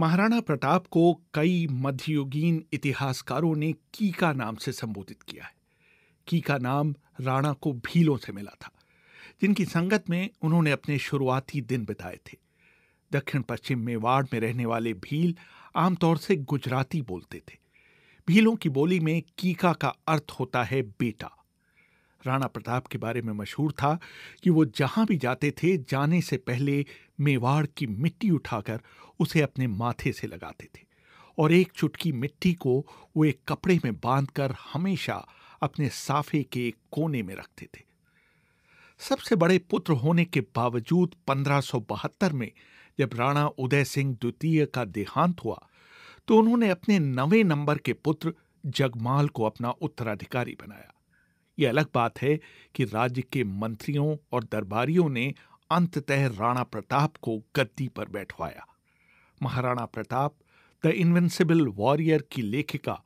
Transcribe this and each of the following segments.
महाराणा प्रताप को कई मध्ययुगीन इतिहासकारों ने कीका नाम से संबोधित किया है कीका नाम राणा को भीलों से मिला था जिनकी संगत में उन्होंने अपने शुरुआती दिन बिताए थे दक्षिण पश्चिम मेवाड़ में रहने वाले भील आमतौर से गुजराती बोलते थे भीलों की बोली में कीका का अर्थ होता है बेटा राणा प्रताप के बारे में मशहूर था कि वो जहां भी जाते थे जाने से पहले मेवाड़ की मिट्टी उठाकर उसे अपने माथे से लगाते थे और एक चुटकी मिट्टी को वो एक कपड़े में बांधकर हमेशा अपने साफे के एक कोने में रखते थे सबसे बड़े पुत्र होने के बावजूद 1572 में जब राणा उदय सिंह द्वितीय का देहांत हुआ तो उन्होंने अपने नवे नंबर के पुत्र जगमाल को अपना उत्तराधिकारी बनाया ये अलग बात है कि राज्य के मंत्रियों और दरबारियों ने अंततः राणा प्रताप को गद्दी पर बैठवाया Maharana Pratap the invincible warrior की लेखिका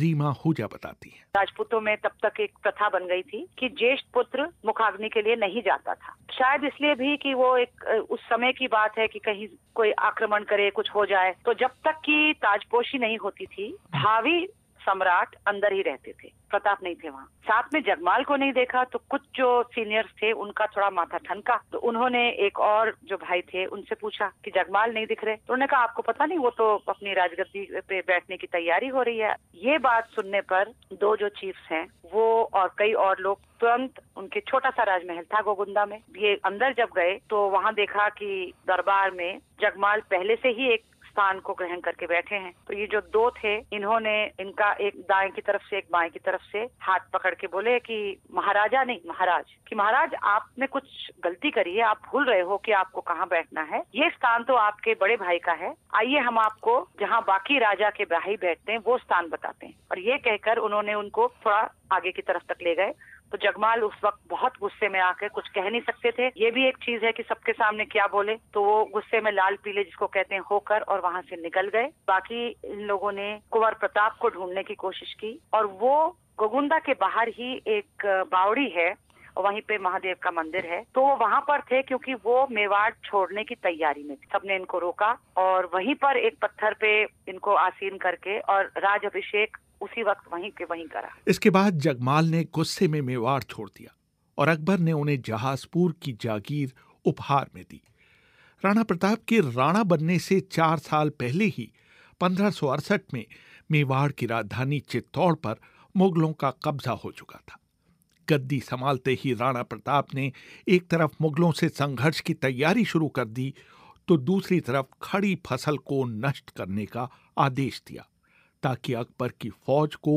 रीमा हुजा बताती है राजपूतों में तब तक एक प्रथा बन गई थी कि ज्येष्ठ पुत्र मुखाग्नि के लिए नहीं जाता था शायद इसलिए भी कि वो एक उस समय की बात है कि कहीं कोई आक्रमण करे कुछ हो जाए तो जब तक कि ताजपोशी नहीं होती थी भावी सम्राट अंदर ही रहते थे प्रताप नहीं थे वहाँ साथ में जगमाल को नहीं देखा तो कुछ जो सीनियर्स थे उनका थोड़ा माथा ठनका तो उन्होंने एक और जो भाई थे उनसे पूछा कि जगमाल नहीं दिख रहे तो उन्होंने कहा आपको पता नहीं वो तो अपनी राजगद्दी पे बैठने की तैयारी हो रही है ये बात सुनने पर दो जो चीफ्स हैं वो और कई और लोग तुरंत उनके छोटा सा राजमहल था गोगुंदा में ये अंदर जब गए तो वहाँ देखा कि दरबार में जगमाल पहले से ही एक स्थान को ग्रहण करके बैठे हैं तो ये जो दो थे इन्होंने इनका एक दाएं की तरफ से एक बाएं की तरफ से हाथ पकड़ के बोले कि महाराजा नहीं महाराज कि महाराज आपने कुछ गलती करी है आप भूल रहे हो कि आपको कहाँ बैठना है ये स्थान तो आपके बड़े भाई का है आइए हम आपको जहाँ बाकी राजा के भाई बैठते हैं वो स्थान बताते हैं और ये कहकर उन्होंने उनको थोड़ा आगे की तरफ तक ले गए तो जगमाल उस वक्त बहुत गुस्से में आकर कुछ कह नहीं सकते थे ये भी एक चीज है कि सबके सामने क्या बोले तो वो गुस्से में लाल पीले जिसको कहते हैं होकर और वहां से निकल गए बाकी इन लोगों ने कुंवर प्रताप को ढूंढने की कोशिश की और वो गोगुंडा के बाहर ही एक बावड़ी है वहीं पे महादेव का मंदिर है तो वो वहाँ पर थे क्योंकि वो मेवाड़ छोड़ने की तैयारी में थे सबने इनको रोका और वहीं पर एक पत्थर पे इनको आसीन करके और राज अभिषेक उसी वक्त वहीं के वहीं करा इसके बाद जगमाल ने गुस्से में मेवाड़ छोड़ दिया और अकबर ने उन्हें जहाजपुर की जागीर उपहार में दी राणा प्रताप के राणा बनने से चार साल पहले ही पंद्रह में मेवाड़ की राजधानी चित्तौड़ पर मुगलों का कब्जा हो चुका था गद्दी संभालते ही राणा प्रताप ने एक तरफ मुगलों से संघर्ष की तैयारी शुरू कर दी तो दूसरी तरफ खड़ी फसल को नष्ट करने का आदेश दिया ताकि अकबर की फौज को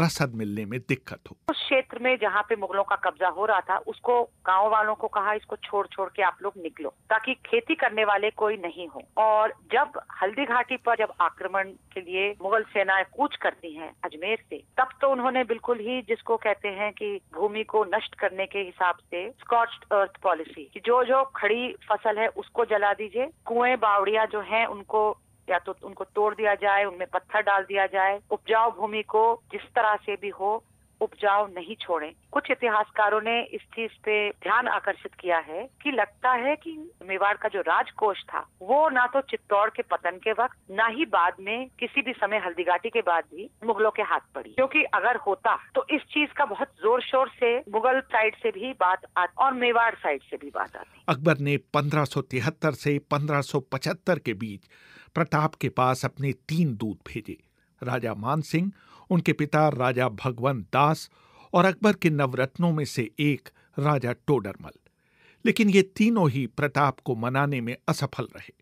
रसद मिलने में दिक्कत हो उस क्षेत्र में जहाँ पे मुगलों का कब्जा हो रहा था उसको गांव वालों को कहा इसको छोड़ छोड़ के आप लोग निकलो ताकि खेती करने वाले कोई नहीं हो और जब हल्दी घाटी पर जब आक्रमण के लिए मुगल सेनाएं कूच करती हैं अजमेर से तब तो उन्होंने बिल्कुल ही जिसको कहते हैं कि भूमि को नष्ट करने के हिसाब से स्कॉच अर्थ पॉलिसी जो जो खड़ी फसल है उसको जला दीजिए कुएं बावड़िया जो है उनको या तो उनको तोड़ दिया जाए उनमें पत्थर डाल दिया जाए उपजाऊ भूमि को जिस तरह से भी हो उपजाऊ नहीं छोड़े कुछ इतिहासकारों ने इस चीज पे ध्यान आकर्षित किया है कि लगता है कि मेवाड़ का जो राजकोष था वो ना तो चित्तौड़ के पतन के वक्त ना ही बाद में किसी भी समय हल्दीघाटी के बाद भी मुगलों के हाथ पड़ी क्योंकि अगर होता तो इस चीज का बहुत जोर शोर से मुगल साइड से भी बात आती और मेवाड़ साइड से भी बात आती अकबर ने पंद्रह से पंद्रह के बीच प्रताप के पास अपने तीन दूत भेजे राजा मानसिंह उनके पिता राजा भगवंत दास और अकबर के नवरत्नों में से एक राजा टोडरमल लेकिन ये तीनों ही प्रताप को मनाने में असफल रहे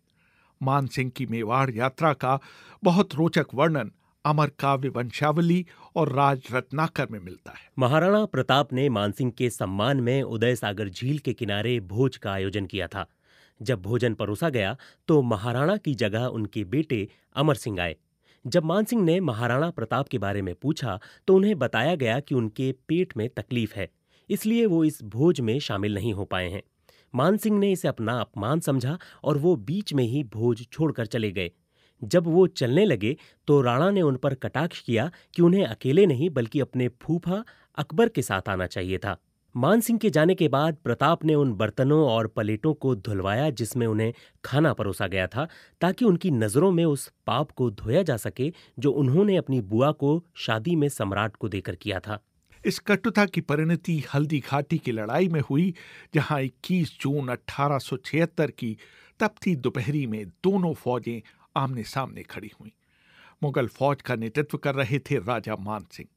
मानसिंह की मेवाड़ यात्रा का बहुत रोचक वर्णन अमर काव्य वंशावली और राज रत्नाकर में मिलता है महाराणा प्रताप ने मानसिंह के सम्मान में उदय सागर झील के किनारे भोज का आयोजन किया था जब भोजन परोसा गया तो महाराणा की जगह उनके बेटे अमर सिंह आए जब मानसिंह ने महाराणा प्रताप के बारे में पूछा तो उन्हें बताया गया कि उनके पेट में तकलीफ है इसलिए वो इस भोज में शामिल नहीं हो पाए हैं मानसिंह ने इसे अपना अपमान समझा और वो बीच में ही भोज छोड़कर चले गए जब वो चलने लगे तो राणा ने उन पर कटाक्ष किया कि उन्हें अकेले नहीं बल्कि अपने फूफा अकबर के साथ आना चाहिए था मानसिंह के जाने के बाद प्रताप ने उन बर्तनों और पलेटों को धुलवाया जिसमें उन्हें खाना परोसा गया था ताकि उनकी नज़रों में उस पाप को धोया जा सके जो उन्होंने अपनी बुआ को शादी में सम्राट को देकर किया था इस कटुता की परिणति हल्दी घाटी की लड़ाई में हुई जहां 21 जून अठारह की तपती दोपहरी में दोनों फौजें आमने सामने खड़ी हुई मुगल फौज का नेतृत्व कर रहे थे राजा मानसिंह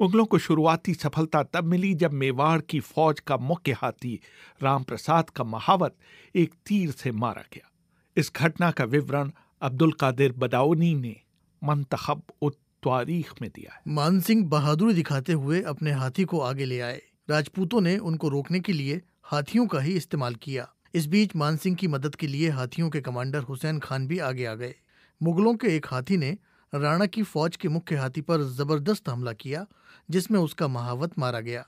मुगलों को शुरुआती सफलता तब मिली जब मेवाड़ की फौज का मुख्य हाथी रामप्रसाद का महावत एक तीर से मारा गया इस घटना का विवरण अब्दुल कादिर बदाउनी ने मंतखब तारीख में दिया है मान सिंह बहादुर दिखाते हुए अपने हाथी को आगे ले आए राजपूतों ने उनको रोकने के लिए हाथियों का ही इस्तेमाल किया इस बीच मानसिंह की मदद के लिए हाथियों के कमांडर हुसैन खान भी आगे आ गए मुगलों के एक हाथी ने राणा की फौज के मुख्य हाथी पर जबरदस्त हमला किया जिसमें उसका महावत मारा गया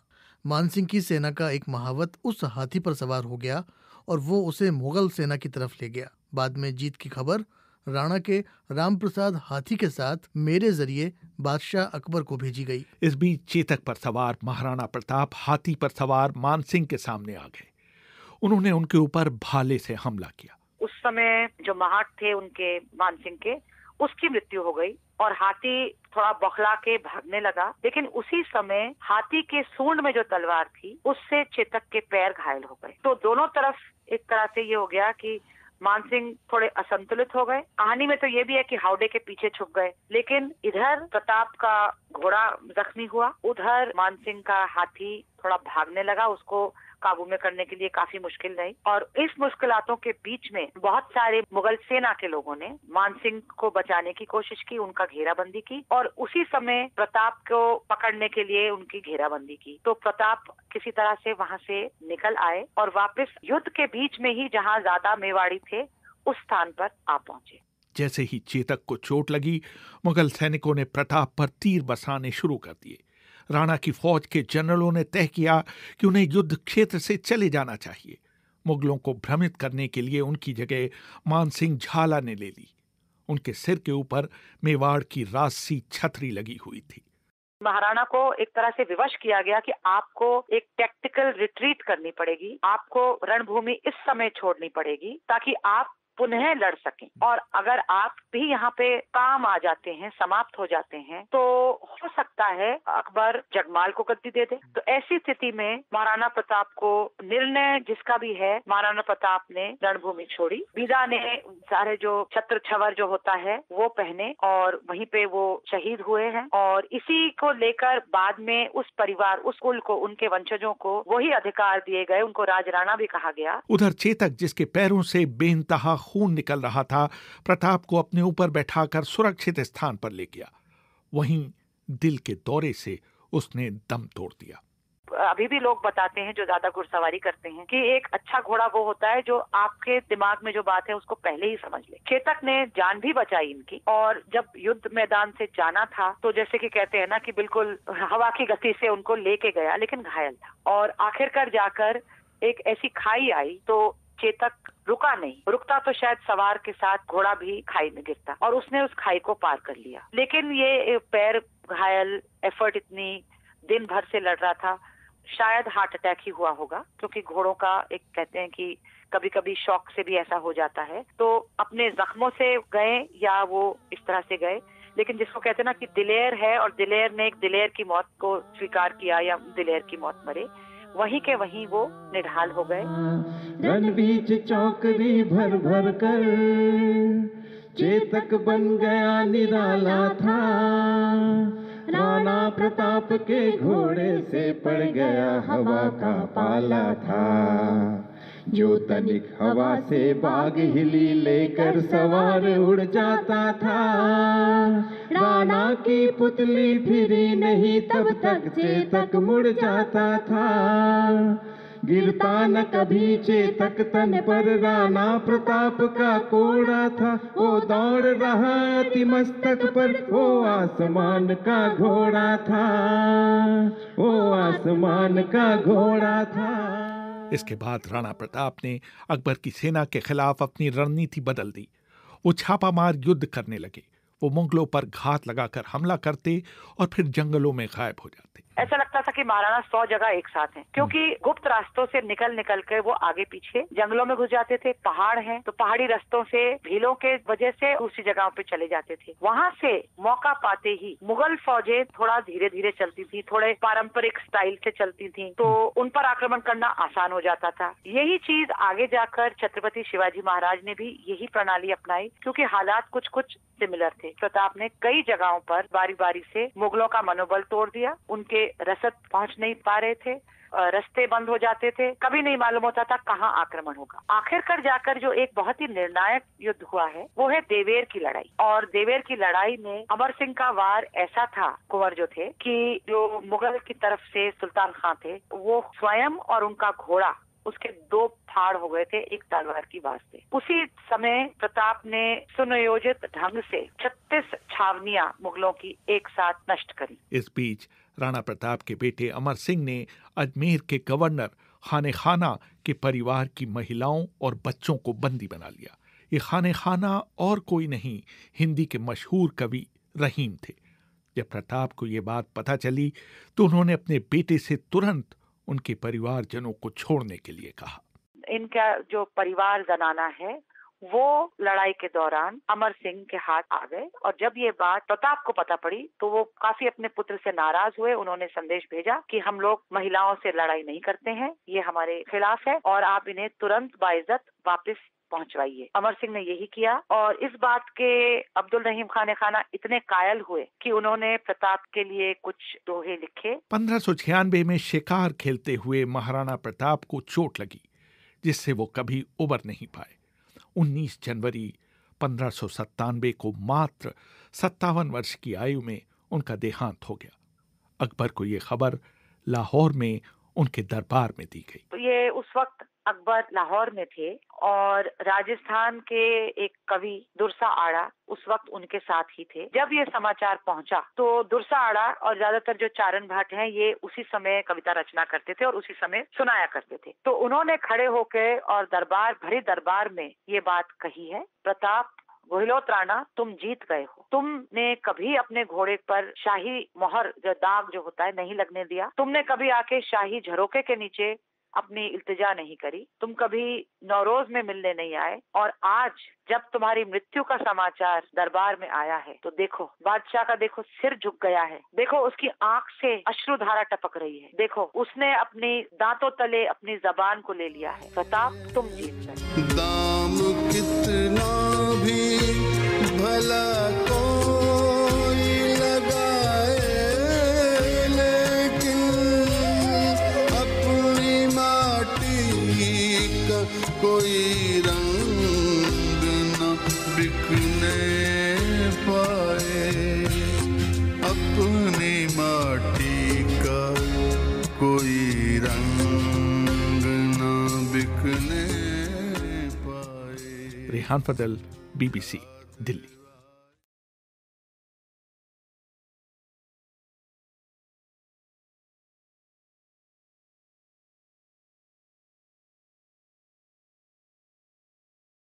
मानसिंह की सेना का एक महावत उस हाथी पर सवार हो गया और वो उसे मुगल सेना की तरफ ले गया बाद में जीत की खबर राणा के रामप्रसाद हाथी के साथ मेरे जरिए बादशाह अकबर को भेजी गई इस बीच चेतक पर सवार महाराणा प्रताप हाथी पर सवार मानसिंह के सामने आ गए उन्होंने उनके ऊपर भाले से हमला किया उस समय जो महाट थे उनके मानसिंह के उसकी मृत्यु हो गई और हाथी थोड़ा बौखला के भागने लगा लेकिन उसी समय हाथी के सूंड में जो तलवार थी उससे चेतक के पैर घायल हो गए तो दोनों तरफ एक तरह से ये हो गया कि मानसिंह थोड़े असंतुलित हो गए कहानी में तो ये भी है कि हाउडे के पीछे छुप गए लेकिन इधर प्रताप का घोड़ा जख्मी हुआ उधर मानसिंह का हाथी थोड़ा भागने लगा उसको काबू में करने के लिए काफी मुश्किल रही और इस मुश्किलों के बीच में बहुत सारे मुगल सेना के लोगों ने मानसिंह को बचाने की कोशिश की उनका घेराबंदी की और उसी समय प्रताप को पकड़ने के लिए उनकी घेराबंदी की तो प्रताप किसी तरह से वहां से निकल आए और वापस युद्ध के बीच में ही जहां ज्यादा मेवाड़ी थे उस स्थान पर आ पहुंचे जैसे ही चेतक को चोट लगी मुगल सैनिकों ने प्रताप पर तीर बसाने शुरू कर दिए राणा की फौज के जनरलों ने तय किया कि उन्हें युद्ध क्षेत्र से चले जाना चाहिए मुगलों को भ्रमित करने के लिए उनकी जगह मानसिंह झाला ने ले ली उनके सिर के ऊपर मेवाड़ की रासी छतरी लगी हुई थी महाराणा को एक तरह से विवश किया गया कि आपको एक टैक्टिकल रिट्रीट करनी पड़ेगी आपको रणभूमि इस समय छोड़नी पड़ेगी ताकि आप पुनः लड़ सकें और अगर आप भी यहाँ पे काम आ जाते हैं समाप्त हो जाते हैं तो हो सकता है अकबर जगमाल को गद्दी दे दे तो ऐसी स्थिति में महाराणा प्रताप को निर्णय जिसका भी है महाराणा प्रताप ने रणभूमि छोड़ी बीदा ने सारे जो छत्र छवर जो होता है वो पहने और वहीं पे वो शहीद हुए हैं और इसी को लेकर बाद में उस परिवार उस कुल को उनके वंशजों को वही अधिकार दिए गए उनको राजराणा भी कहा गया उधर चेतक जिसके पैरों से बेनतहा खून निकल रहा था प्रताप को अपने ऊपर बैठाकर सुरक्षित स्थान पर ले गया वहीं दिल के दौरे से उसने दम तोड़ दिया अभी भी लोग बताते हैं जो ज्यादा घुड़सवारी करते हैं कि एक अच्छा घोड़ा वो होता है जो आपके दिमाग में जो बात है उसको पहले ही समझ ले चेतक ने जान भी बचाई इनकी और जब युद्ध मैदान से जाना था तो जैसे कि कहते हैं ना कि बिल्कुल हवा की गति से उनको लेके गया लेकिन घायल था और आखिरकार जाकर एक ऐसी खाई आई तो चेतक रुका नहीं रुकता तो शायद सवार के साथ घोड़ा भी खाई में गिरता और उसने उस खाई को पार कर लिया लेकिन ये पैर घायल एफर्ट इतनी दिन भर से लड़ रहा था शायद हार्ट अटैक ही हुआ होगा क्योंकि घोड़ों का एक कहते हैं कि कभी कभी शौक से भी ऐसा हो जाता है तो अपने जख्मों से गए या वो इस तरह से गए लेकिन जिसको कहते हैं ना कि दिलेर है और दिलेर ने एक दिलेर की मौत को स्वीकार किया या दिलेर की मौत मरे वही के वही वो निढाल हो गए रण चौकरी भर भर कर चेतक बन गया निराला था राणा प्रताप के घोड़े से पड़ गया हवा का पाला था जो तनिक हवा से बाग हिली लेकर सवार उड़ जाता था राणा की पुतली फिरी नहीं तब तक चेतक मुड़ जाता था गिरता न कभी चेतक तन पर राणा प्रताप का कोड़ा था वो दौड़ रहा अति मस्तक पर वो आसमान का घोड़ा था वो आसमान का घोड़ा था इसके बाद राणा प्रताप ने अकबर की सेना के खिलाफ अपनी रणनीति बदल दी वो छापामार युद्ध करने लगे वो मुगलों पर घात लगाकर हमला करते और फिर जंगलों में गायब हो जाते ऐसा लगता था कि महाराणा सौ जगह एक साथ हैं क्योंकि हम्म। गुप्त रास्तों से निकल निकल के वो आगे पीछे जंगलों में घुस जाते थे पहाड़ हैं तो पहाड़ी रास्तों से भीलों के वजह से दूसरी जगहों पे चले जाते थे वहाँ से मौका पाते ही मुगल फौजें थोड़ा धीरे धीरे चलती थी थोड़े पारंपरिक स्टाइल से चलती थी तो हम्म। उन पर आक्रमण करना आसान हो जाता था यही चीज आगे जाकर छत्रपति शिवाजी महाराज ने भी यही प्रणाली अपनाई क्योंकि हालात कुछ कुछ सिमिलर थे प्रताप ने कई जगहों पर बारी बारी से मुगलों का मनोबल तोड़ दिया उनके रसद पहुंच नहीं पा रहे थे रस्ते बंद हो जाते थे कभी नहीं मालूम होता था कहाँ आक्रमण होगा आखिरकार जाकर जो एक बहुत ही निर्णायक युद्ध हुआ है वो है देवेर की लड़ाई और देवेर की लड़ाई में अमर सिंह का वार ऐसा था कुंवर जो थे कि जो मुगल की तरफ से सुल्तान खां थे वो स्वयं और उनका घोड़ा उसके दो फाड़ हो गए थे एक तलवार की वास्ते उसी समय प्रताप ने सुनियोजित ढंग से 36 छावनियां मुगलों की एक साथ नष्ट करी इस बीच राणा प्रताप के बेटे अमर सिंह ने अजमेर के गवर्नर खाने खाना के परिवार की महिलाओं और बच्चों को बंदी बना लिया ये खाने खाना और कोई नहीं हिंदी के मशहूर कवि रहीम थे जब प्रताप को ये बात पता चली तो उन्होंने अपने बेटे से तुरंत उनके परिवारजनों को छोड़ने के लिए कहा इनका जो परिवार जनाना है वो लड़ाई के दौरान अमर सिंह के हाथ आ गए और जब ये बात प्रताप को पता पड़ी तो वो काफी अपने पुत्र से नाराज हुए उन्होंने संदेश भेजा कि हम लोग महिलाओं से लड़ाई नहीं करते हैं ये हमारे खिलाफ है और आप इन्हें तुरंत बाइज्जत वापस पहुंचवाइए अमर सिंह ने यही किया और इस बात के अब्दुल रहीम खान खाना इतने कायल हुए कि उन्होंने प्रताप के लिए कुछ दोहे लिखे पंद्रह में शिकार खेलते हुए महाराणा प्रताप को चोट लगी जिससे वो कभी उबर नहीं पाए 19 जनवरी पंद्रह को मात्र सत्तावन वर्ष की आयु में उनका देहांत हो गया अकबर को यह खबर लाहौर में उनके दरबार में दी गई तो ये उस वक्त अकबर लाहौर में थे और राजस्थान के एक कवि दुर्सा आड़ा उस वक्त उनके साथ ही थे जब ये समाचार पहुंचा तो दुर्सा आड़ा और ज्यादातर जो चारण भाट हैं ये उसी समय कविता रचना करते थे और उसी समय सुनाया करते थे तो उन्होंने खड़े होकर और दरबार भरे दरबार में ये बात कही है प्रताप गोहिलोत राणा तुम जीत गए हो तुमने कभी अपने घोड़े पर शाही मोहर जो दाग जो होता है नहीं लगने दिया तुमने कभी आके शाही झरोके के नीचे अपनी इल्तजा नहीं करी तुम कभी नवरोज में मिलने नहीं आए और आज जब तुम्हारी मृत्यु का समाचार दरबार में आया है तो देखो बादशाह का देखो सिर झुक गया है देखो उसकी आंख से धारा टपक रही है देखो उसने अपनी दांतों तले अपनी जबान को ले लिया है प्रताप तुम जीत गए भला लगाए अपनी माटी का कोई रंग न बिकने पाए अपनी माटी का कोई रंग न बिकने पाए रेहान फतल बीबीसी दिल्ली